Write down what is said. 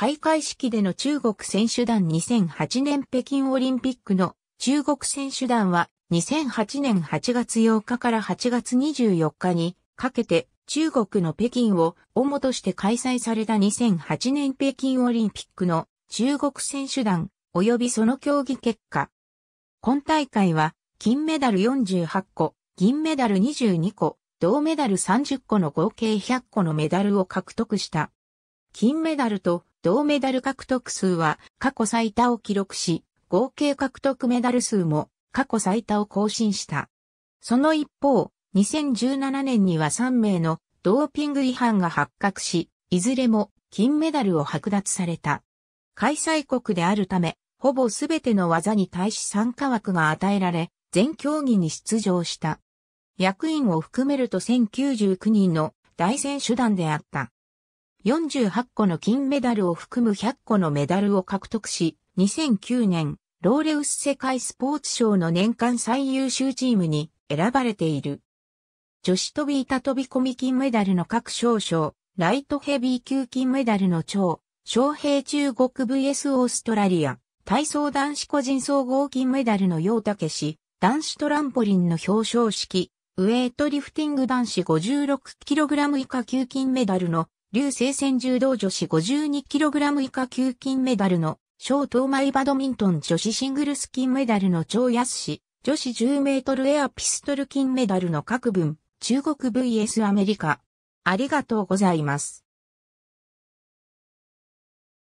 開会式での中国選手団2008年北京オリンピックの中国選手団は2008年8月8日から8月24日にかけて中国の北京を主として開催された2008年北京オリンピックの中国選手団及びその競技結果。今大会は金メダル48個、銀メダル22個、銅メダル30個の合計100個のメダルを獲得した。金メダルと銅メダル獲得数は過去最多を記録し、合計獲得メダル数も過去最多を更新した。その一方、2017年には3名のドーピング違反が発覚し、いずれも金メダルを剥奪された。開催国であるため、ほぼすべての技に対し参加枠が与えられ、全競技に出場した。役員を含めると1099人の大選手団であった。48個の金メダルを含む100個のメダルを獲得し、2009年、ローレウス世界スポーツ賞の年間最優秀チームに選ばれている。女子飛び板飛び込み金メダルの各賞賞、ライトヘビー級金メダルの超、昌平中国 VS オーストラリア、体操男子個人総合金メダルの陽武氏、男子トランポリンの表彰式、ウエイトリフティング男子 56kg 以下級金メダルの流星戦柔道女子 52kg 以下級金メダルの、ショート・マイバドミントン女子シングルス金メダルの超安氏、女子10メートルエアピストル金メダルの各分、中国 VS アメリカ。ありがとうございます。